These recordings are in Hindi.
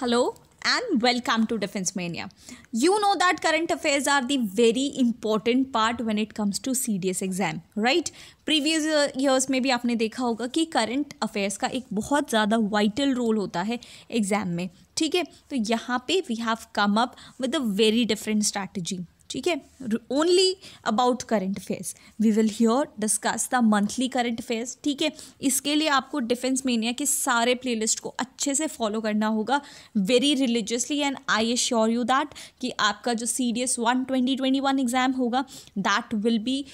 Hello and welcome to Defense Mania. You know that current affairs are the very important part when it comes to CDS exam, right? Previous years में भी आपने देखा होगा कि करंट अफेयर्स का एक बहुत ज़्यादा वाइटल रोल होता है एग्ज़ाम में ठीक है तो यहाँ पे we have come up with a very different strategy ठीक है only about current affairs we will here discuss the monthly current affairs ठीक है इसके लिए आपको डिफेंस मेनिया के सारे प्लेलिस्ट को अच्छे से फॉलो करना होगा very religiously and I assure you that कि आपका जो C D S one twenty twenty one exam होगा that will be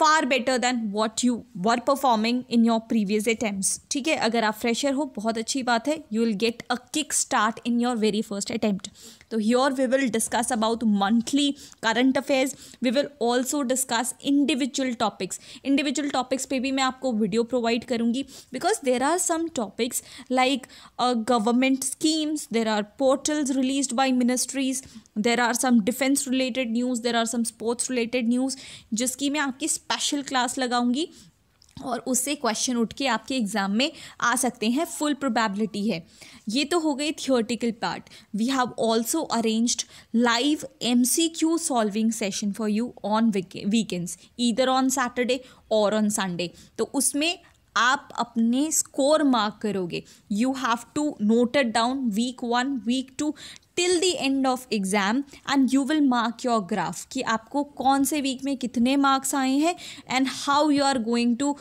far better than what you were performing in your previous attempts ठीक है अगर आप fresher हो बहुत अच्छी बात है you will get a kick start in your very first attempt So here we will discuss about monthly current affairs we will also discuss individual topics individual topics पे भी मैं आपको video provide करूँगी because there are some topics like uh, government schemes there are portals released by ministries there are some defense related news there are some sports related news जिसकी मैं आपकी स्पेशल क्लास लगाऊंगी और उससे क्वेश्चन उठ के आपके एग्ज़ाम में आ सकते हैं फुल प्रोबेबिलिटी है ये तो हो गई theoretical part we have also arranged live M C Q solving session for you on weekends either on Saturday और ऑन संडे तो उसमें आप अपने स्कोर मार्क करोगे you have to noted down week one week two till the end of exam and you will mark your graph कि आपको कौन से वीक में कितने मार्क्स आए हैं and how you are going to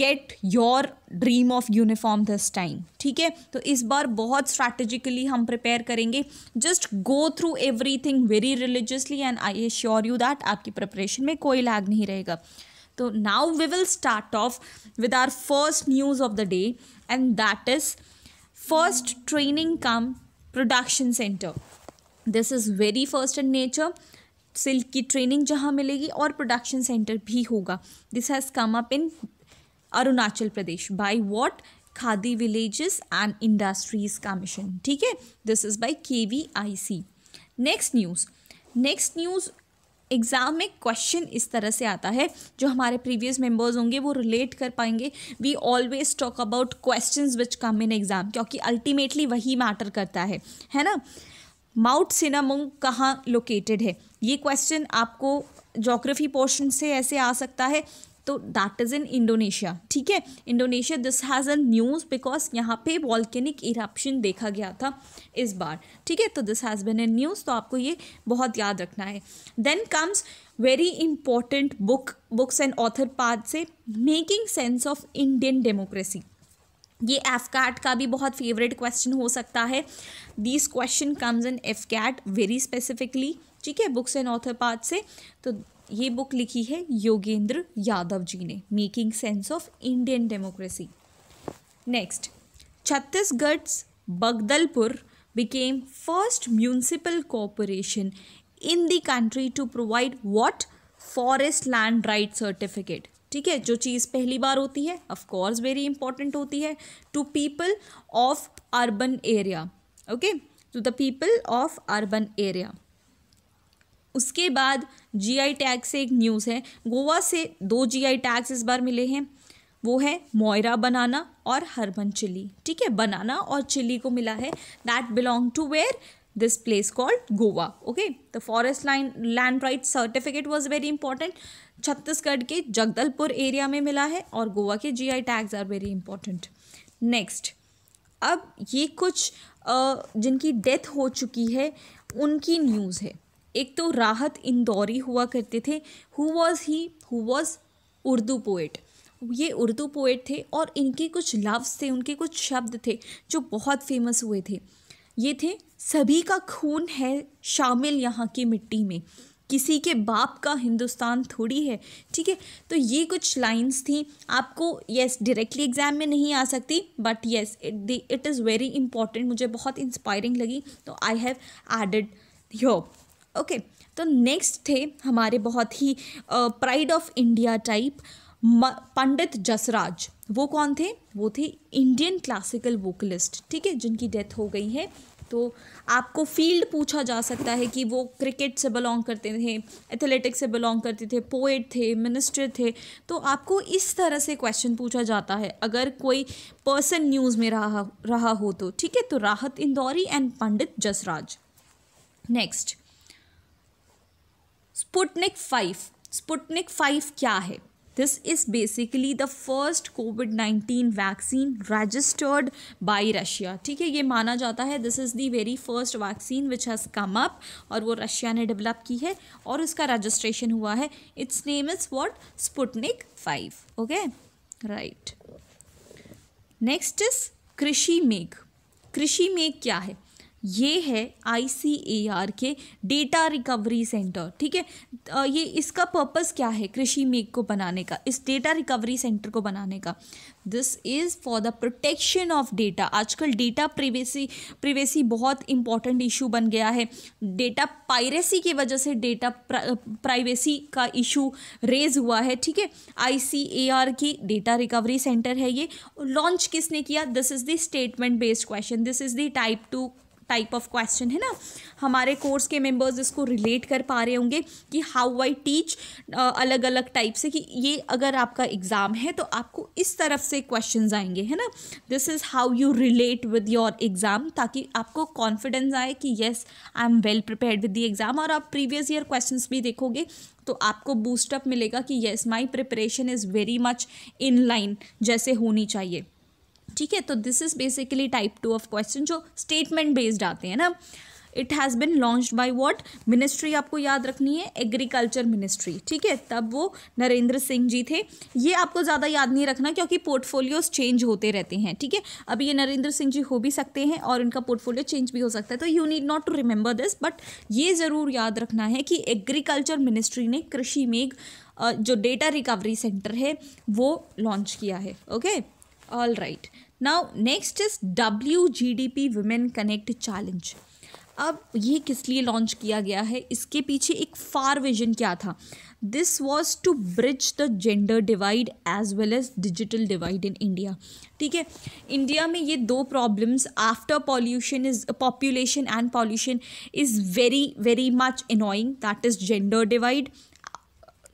get your dream of uniform this time ठीक है तो इस बार बहुत स्ट्रैटेजिकली हम प्रिपेयर करेंगे just go through everything very religiously and I assure you that आपकी प्रिपरेशन में कोई लैग नहीं रहेगा तो now we will start off with our first news of the day and that is first training cum production centre this is very first in nature silk की ट्रेनिंग जहाँ मिलेगी और प्रोडक्शन सेंटर भी होगा this has come up in Arunachal Pradesh by what khadi villages and industries commission ठीक है this is by K V I C next news next news exam में क्वेश्चन इस तरह से आता है जो हमारे प्रीवियस मेंबर्स होंगे वो रिलेट कर पाएंगे we always talk about question which come in exam क्योंकि अल्टीमेटली वही मैटर करता है है ना माउंट सिनामोंग कहाँ लोकेटेड है ये क्वेश्चन आपको जोग्राफी पोर्शन से ऐसे आ सकता है तो दैट इज़ इन इंडोनेशिया ठीक है Indonesia this has a news because यहाँ पे वॉल्केनिक इरप्शन देखा गया था इस बार ठीक है तो this has been a news तो आपको ये बहुत याद रखना है then comes very important book books and author part से making sense of Indian democracy ये एफ कैट का भी बहुत फेवरेट क्वेश्चन हो सकता है this question comes in AFCAT very specifically ठीक है बुक्स एंड ऑथर पार्ट से तो ये बुक लिखी है योगेंद्र यादव जी ने making sense of Indian democracy next Chhattisgarh Jagdalpur became first municipal corporation in the country to provide what forest land right certificate ठीक है जो चीज़ पहली बार होती है ऑफ कोर्स वेरी इंपॉर्टेंट होती है to people of urban area okay to the people of urban area उसके बाद जीआई टैग से एक न्यूज़ है गोवा से दो जीआई टैग्स इस बार मिले हैं वो है मोयरा बनाना और हर्बन चिली ठीक है बनाना और चिली को मिला है that belong to where this place called Goa okay the forest line land right certificate was very important Chhattisgarh के जगदलपुर एरिया में मिला है और गोवा के G I tags are very important next अब ये कुछ जिनकी डेथ हो चुकी है उनकी न्यूज़ है एक तो राहत इंदौरी हुआ करते थे who was he who was Urdu poet ये उर्दू पोइट थे और इनके कुछ लफ्स थे उनके कुछ शब्द थे जो बहुत फेमस हुए थे ये थे सभी का खून है शामिल यहाँ की मिट्टी में किसी के बाप का हिंदुस्तान थोड़ी है ठीक है तो ये कुछ लाइंस थी आपको यस डायरेक्टली एग्ज़ाम में नहीं आ सकती but yes it it is very important मुझे बहुत इंस्पायरिंग लगी तो I have added your okay तो नेक्स्ट थे हमारे बहुत ही pride of India type Pandit Jasraj वो कौन थे वो थे इंडियन क्लासिकल वोकलिस्ट ठीक है जिनकी डेथ हो गई है तो आपको फील्ड पूछा जा सकता है कि वो क्रिकेट से बिलोंग करते थे एथलेटिक्स से बिलोंग करते थे पोएट थे मिनिस्टर थे तो आपको इस तरह से क्वेश्चन पूछा जाता है अगर कोई पर्सन न्यूज़ में रहा रहा हो तो ठीक है तो Rahat Indori and Pandit Jasraj next Sputnik five Sputnik five क्या है this is basically the first COVID nineteen vaccine registered by Russia ठीक है ये माना जाता है this is the very first vaccine which has come up और वो रशिया ने डेवलप की है और उसका रजिस्ट्रेशन हुआ है its name is what Sputnik five okay right next is Krishi Megh कृषि मेघ क्या है ये है आई के डेटा रिकवरी सेंटर ठीक है ये इसका पर्पस क्या है कृषि मेघ को बनाने का इस डेटा रिकवरी सेंटर को बनाने का this is for the protection of data आजकल डेटा प्रिवेसी प्रिवेसी बहुत इंपॉर्टेंट इशू बन गया है डेटा पायरेसी की वजह से डेटा प्राइवेसी का इशू रेज हुआ है ठीक है आई की डेटा रिकवरी सेंटर है ये लॉन्च किसने किया this is the statement based question this is the type two type of question है ना हमारे कोर्स के मेंबर्स इसको रिलेट कर पा रहे होंगे कि हाउ आई टीच अलग अलग टाइप से कि ये अगर आपका एग्ज़ाम है तो आपको इस तरफ से क्वेश्चन आएंगे है ना this is how you relate with your exam ताकि आपको कॉन्फिडेंस आए कि yes I am well prepare with the exam और आप प्रीवियस ईयर क्वेश्चन भी देखोगे तो आपको बूस्टअप मिलेगा कि yes my preparation is very much in line जैसे होनी चाहिए ठीक है तो this is basically type two of question जो स्टेटमेंट बेस्ड आते हैं ना it has been launch by what ministry आपको याद रखनी है एग्रीकल्चर मिनिस्ट्री ठीक है तब वो नरेंद्र सिंह जी थे ये आपको ज़्यादा याद नहीं रखना क्योंकि पोर्टफोलियोज चेंज होते रहते हैं ठीक है अब ये नरेंद्र सिंह जी हो भी सकते हैं और इनका पोर्टफोलियो चेंज भी हो सकता है तो you need not to remember this but ये ज़रूर याद रखना है कि एग्रीकल्चर मिनिस्ट्री ने कृषि में जो डेटा रिकवरी सेंटर है वो लॉन्च किया है okay all right now next is W G D P women connect challenge अब ये किस लिए लॉन्च किया गया है इसके पीछे एक फार विजन क्या था this was to bridge the gender divide as well as digital divide in India ठीक है इंडिया में ये दो problems after pollution is population and pollution is very very much annoying that is gender divide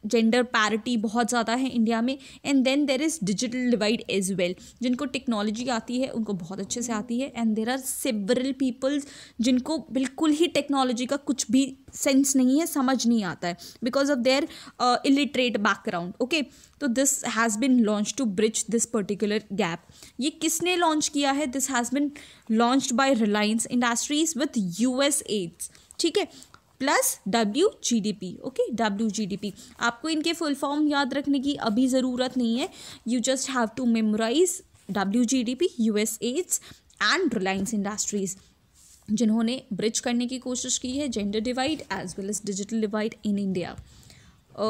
gender parity बहुत ज़्यादा है इंडिया में and then there is digital divide as well जिनको टेक्नोलॉजी आती है उनको बहुत अच्छे से आती है and there are several peoples जिनको बिल्कुल ही टेक्नोलॉजी का कुछ भी सेंस नहीं है समझ नहीं आता है because of their illiterate background okay तो this has been launch to bridge this particular gap ये किसने लॉन्च किया है this has been launch by Reliance Industries with U S aids ठीक है plus W G D P okay W G D P आपको इनके फुल फॉर्म याद रखने की अभी ज़रूरत नहीं है you just have to memorize W G D P U S aids and Reliance Industries जिन्होंने ब्रिज करने की कोशिश की है gender divide as well as digital divide in India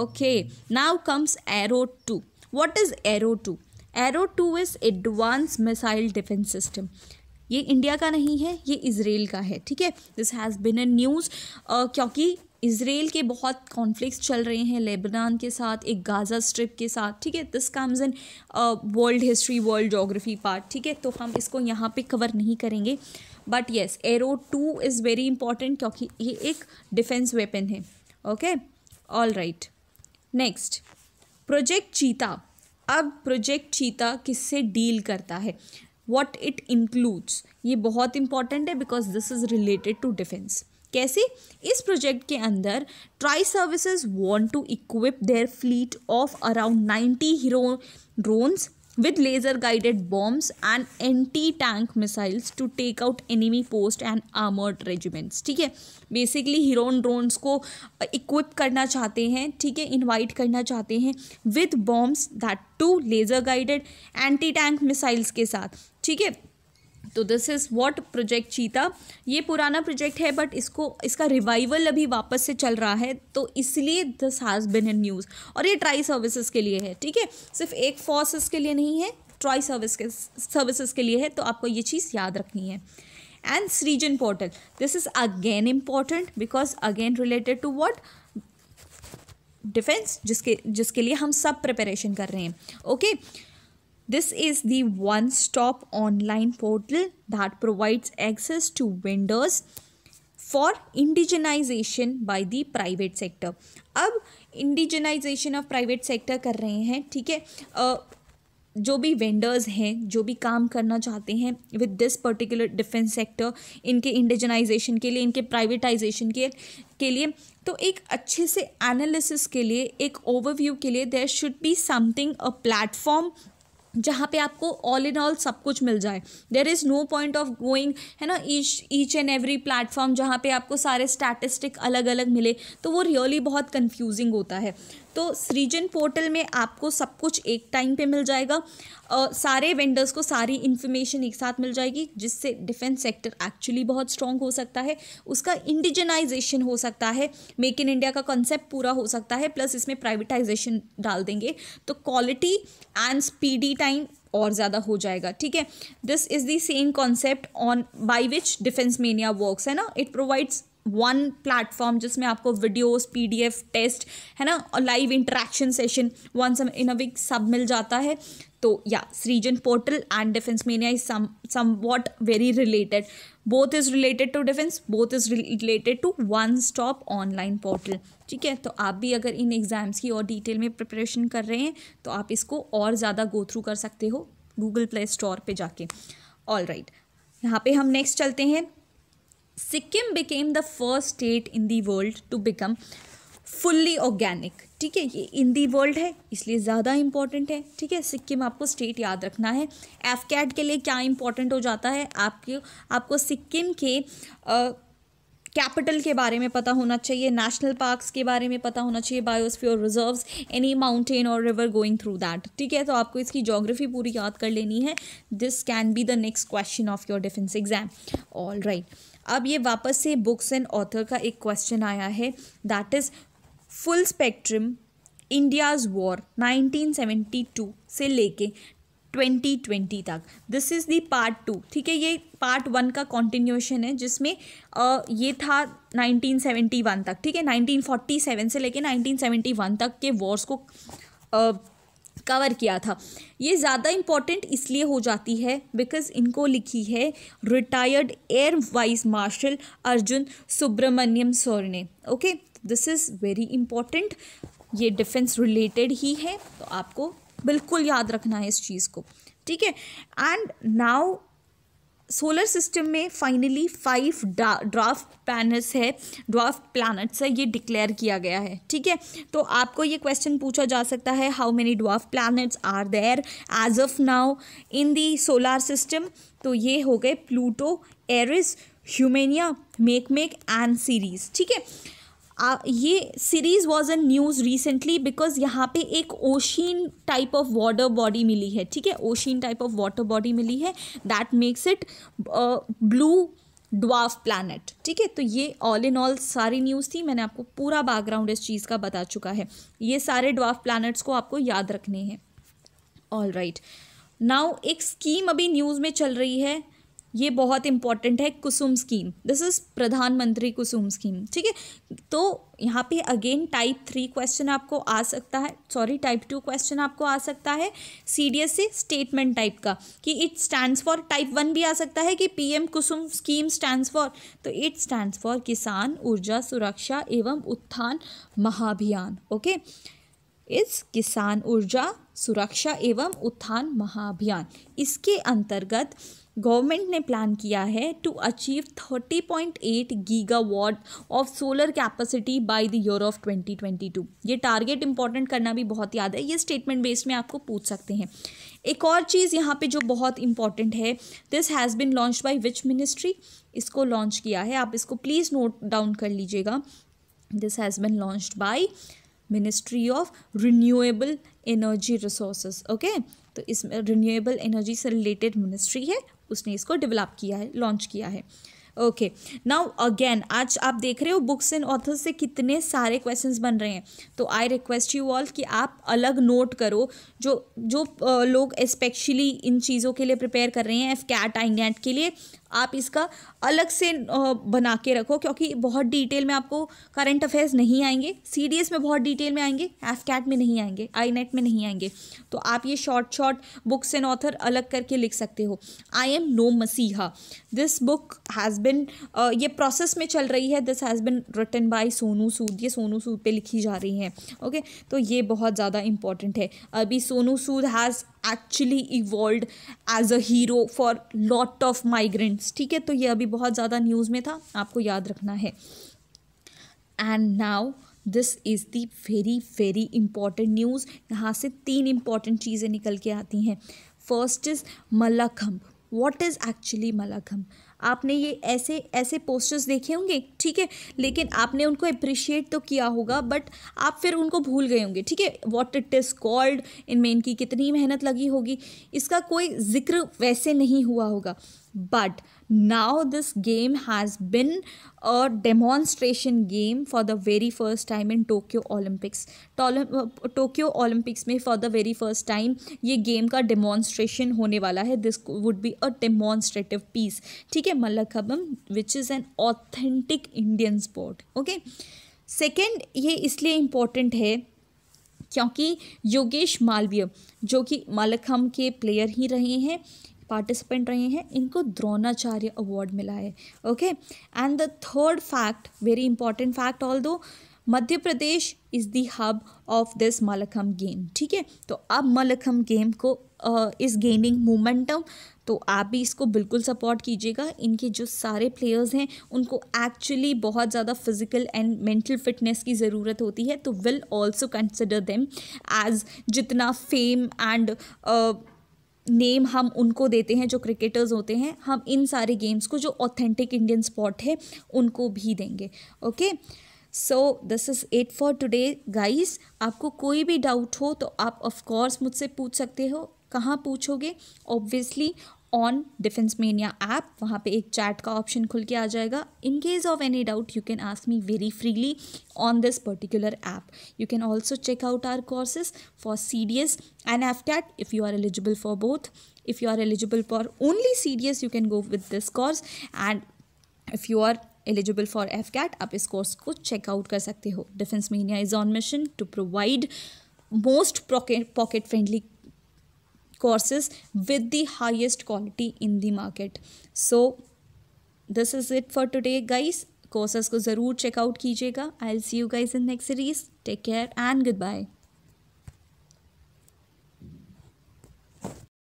okay now comes arrow two what is arrow two arrow two is advance missile defence system ये इंडिया का नहीं है ये इसराइल का है ठीक है this has been a news क्योंकि इसराइल के बहुत कॉन्फ्लिक्ट चल रहे हैं लेबनान के साथ एक गाज़ा स्ट्रिप के साथ ठीक है this comes in world history world geography part ठीक है तो हम इसको यहाँ पे कवर नहीं करेंगे but yes arrow two is very important क्योंकि ये एक डिफेंस वेपन है okay all right next project cheetah अब प्रोजेक्ट चीता किससे डील करता है वॉट इट इंक्लूड्स ये बहुत इंपॉर्टेंट है because this is related to defence कैसे इस प्रोजेक्ट के अंदर tri services want to equip their fleet of around ninety heron drones with laser guided bombs and anti tank missiles to take out enemy post and armoured regiments ठीक है बेसिकली हीरोन ड्रोन्स को इक्विप uh, करना चाहते हैं ठीक है इन्वाइट करना चाहते हैं with bombs that to laser guided anti tank missiles के साथ ठीक है तो दिस इज़ वॉट प्रोजेक्ट चीता ये पुराना प्रोजेक्ट है बट इसको इसका रिवाइवल अभी वापस से चल रहा है तो इसलिए this has been in news और ये ट्राई सर्विसेज के लिए है ठीक है सिर्फ एक फोर्सेस के लिए नहीं है ट्राई सर्विस के सर्विसेज के लिए है तो आपको ये चीज़ याद रखनी है and Srijan portal this is again important because again related to what defence जिसके जिसके लिए हम सब प्रिपरेशन कर रहे हैं okay okay? This is the one stop online portal that provides access to vendors for indigenization by the private sector. अब indigenization of private sector कर रहे हैं ठीक है जो भी वेंडर्स हैं जो भी काम करना चाहते हैं with this particular defence sector इनके इंडिजनाइजेशन के लिए इनके प्राइवेटाइजेशन के के लिए तो एक अच्छे से एनालिसिस के लिए एक ओवरव्यू के लिए there should be something a platform जहाँ पे आपको ऑल इन ऑल सब कुछ मिल जाए there is no point of going है ना each each and every platform जहाँ पे आपको सारे स्टैटिस्टिक अलग अलग मिले तो वो रियली really बहुत कन्फ्यूजिंग होता है तो सृजन पोर्टल में आपको सब कुछ एक टाइम पे मिल जाएगा और सारे वेंडर्स को सारी इन्फॉर्मेशन एक साथ मिल जाएगी जिससे डिफेंस सेक्टर एक्चुअली बहुत स्ट्रॉन्ग हो सकता है उसका इंडिजनाइजेशन हो सकता है मेक इन इंडिया का कॉन्सेप्ट पूरा हो सकता है प्लस इसमें प्राइवेटाइजेशन डाल देंगे तो क्वालिटी एंड स्पीडी टाइम और ज़्यादा हो जाएगा ठीक है this is the same concept on by which defence mania works है ना इट प्रोवाइड्स वन प्लेटफॉर्म जिसमें आपको वीडियोस पीडीएफ टेस्ट है ना और live interaction session once in a week सब मिल जाता है तो या Srijan portal and defence mania is somewhat very related both is related to defence both is related to one stop online portal ठीक है तो आप भी अगर इन एग्ज़ाम्स की और डिटेल में प्रिपरेशन कर रहे हैं तो आप इसको और ज़्यादा गो थ्रू कर सकते हो गूगल प्ले स्टोर पर जाके ऑल राइट यहाँ पे हम नेक्स्ट चलते हैं Sikkim became the first state in the world to become fully organic ठीक है ये इन दी वर्ल्ड है इसलिए ज़्यादा इंपॉर्टेंट है ठीक है सिक्किम आपको स्टेट याद रखना है एफ कैट के लिए क्या इंपॉर्टेंट हो जाता है आपके आपको सिक्किम के कैपिटल के बारे में पता होना चाहिए नेशनल पार्क्स के बारे में पता होना चाहिए बायोस्फीयर रिजर्व्स एनी माउंटेन और रिवर गोइंग थ्रू दैट ठीक है तो आपको इसकी जोग्राफी पूरी याद कर लेनी है this can be the next question of your defence exam all right अब ये वापस से बुक्स एंड ऑथर का एक क्वेश्चन आया है that is full spectrum India's war 1972 से लेके 2020 तक this is the part two ठीक है ये पार्ट वन का कॉन्टिन्यूशन है जिसमें आ, ये था 1971 तक ठीक है 1947 से लेके 1971 तक के वॉर्स को आ, डिस्कवर किया था ये ज़्यादा इम्पॉर्टेंट इसलिए हो जाती है बिकॉज इनको लिखी है retired air vice marshal Arjun Subramaniam सौर ने okay this is very important ये डिफेंस रिलेटेड ही है तो आपको बिल्कुल याद रखना है इस चीज़ को ठीक है एंड नाउ सोलर सिस्टम में फाइनली फाइव ड्राफ्ट प्लैनेट्स है ड्राफ्ट प्लानट्स है ये डिक्लेयर किया गया है ठीक है तो आपको ये क्वेश्चन पूछा जा सकता है how many dwarf planets are there as of now in the solar system तो ये हो गए Pluto Eris Haumea Makemake and Ceres ठीक है आ, ये Ceres was an news recently because यहाँ पे एक ocean type of water body मिली है ठीक है ocean type of water body मिली है that makes it blue dwarf planet ठीक है तो ये ऑल इन ऑल सारी न्यूज़ थी मैंने आपको पूरा बैकग्राउंड इस चीज़ का बता चुका है ये सारे ड्वाफ प्लानट्स को आपको याद रखने हैं ऑल राइट नाउ एक स्कीम अभी न्यूज़ में चल रही है ये बहुत इंपॉर्टेंट है कुसुम स्कीम दिस इज़ प्रधानमंत्री कुसुम स्कीम ठीक है तो यहाँ पे अगेन टाइप थ्री क्वेश्चन आपको आ सकता है सॉरी टाइप टू क्वेश्चन आपको आ सकता है सी से स्टेटमेंट टाइप का कि it stand for type one भी आ सकता है कि PM Kusum scheme stand for तो it stand for Kisan Urja सुरक्षा एवं उत्थान महाभियान ओके इस किसान ऊर्जा सुरक्षा एवं उत्थान महाभियान इसके अंतर्गत गवर्नमेंट ने प्लान किया है to achieve thirty point eight gigawatt of solar capacity by the year of twenty twenty two ये टारगेट इंपॉर्टेंट करना भी बहुत याद है ये स्टेटमेंट बेस्ड में आपको पूछ सकते हैं एक और चीज़ यहाँ पे जो बहुत इंपॉर्टेंट है this has been launch by which ministry इसको लॉन्च किया है आप इसको प्लीज़ नोट डाउन कर लीजिएगा this has been launch by ministry of renewable energy resources okay तो इसमें रिन्यूएबल एनर्जी से रिलेटेड मिनिस्ट्री है उसने इसको डेवलप किया है लॉन्च किया है ओके नाउ अगेन आज आप देख रहे हो बुक्स एंड ऑथर्स से कितने सारे क्वेश्चंस बन रहे हैं तो आई रिक्वेस्ट यू ऑल कि आप अलग नोट करो जो जो लोग स्पेशली इन चीज़ों के लिए प्रिपेयर कर रहे हैं एफ कैट आई नेट के लिए आप इसका अलग से बना के रखो क्योंकि बहुत डिटेल में आपको करंट अफेयर्स नहीं आएंगे सी में बहुत डिटेल में आएंगे एफ में नहीं आएंगे आई नेट में नहीं आएंगे तो आप ये short short books and author अलग करके लिख सकते हो I am no messiah this book has been ये प्रोसेस में चल रही है this has been written by Sonu Sood ये सोनू सूद पर लिखी जा रही है ओके okay? तो ये बहुत ज़्यादा इंपॉर्टेंट है अभी Sonu Sood has actually evolve as a hero for lot of migrants ठीक है तो ये अभी बहुत ज़्यादा न्यूज़ में था आपको याद रखना है and now this is the very very important news यहाँ से तीन इंपॉर्टेंट चीज़ें निकल के आती हैं first is Mallakhamb what is actually Mallakhamb आपने ये ऐसे ऐसे पोस्टर्स देखे होंगे ठीक है लेकिन आपने उनको अप्रिशिएट तो किया होगा बट आप फिर उनको भूल गए होंगे ठीक है वॉट इट इज़ कॉल्ड इनमें इनकी कितनी मेहनत लगी होगी इसका कोई जिक्र वैसे नहीं हुआ होगा but now this game has been a demonstration game for the very first time in Tokyo Olympics Tokyo Olympics uh, में for the very first time ये गेम का demonstration होने वाला है this would be a demonstrative piece ठीक है Mallakhamb which is an authentic Indian sport okay second ये इसलिए इम्पॉर्टेंट है क्योंकि योगेश मालवीय जो कि मलखम के प्लेयर ही रहे हैं पार्टिसिपेंट रहे हैं इनको द्रोणाचार्य अवार्ड मिला है okay and the third fact very important fact although Madhya Pradesh is the hub of this Mallakhamb game ठीक है तो अब मलखम गेम को इज़ गेनिंग मोमेंटम तो आप भी इसको बिल्कुल सपोर्ट कीजिएगा इनके जो सारे प्लेयर्स हैं उनको एक्चुअली बहुत ज़्यादा फिजिकल एंड मेंटल फिटनेस की ज़रूरत होती है तो will also consider them as जितना फेम एंड नेम हम उनको देते हैं जो क्रिकेटर्स होते हैं हम इन सारे गेम्स को जो ऑथेंटिक इंडियन स्पॉट है उनको भी देंगे okay so this is it for today guys आपको कोई भी डाउट हो तो आप ऑफ कोर्स मुझसे पूछ सकते हो कहाँ पूछोगे obviously on defence mania app वहाँ पे एक चैट का ऑप्शन खुल के आ जाएगा in case of any doubt you can ask me very freely on this particular app you can also check out our courses for C D S and AFCAT if you are eligible for both if you are eligible for only C D S you can go with this course and if you are eligible for AFCAT आप इस कोर्स को चेकआउट कर सकते हो defence mania is on mission to provide most pocket friendly courses with the highest quality in the market. So, this is it for today guys. Courses ko zarur check out kijega. I'll see you guys in next series. Take care and goodbye.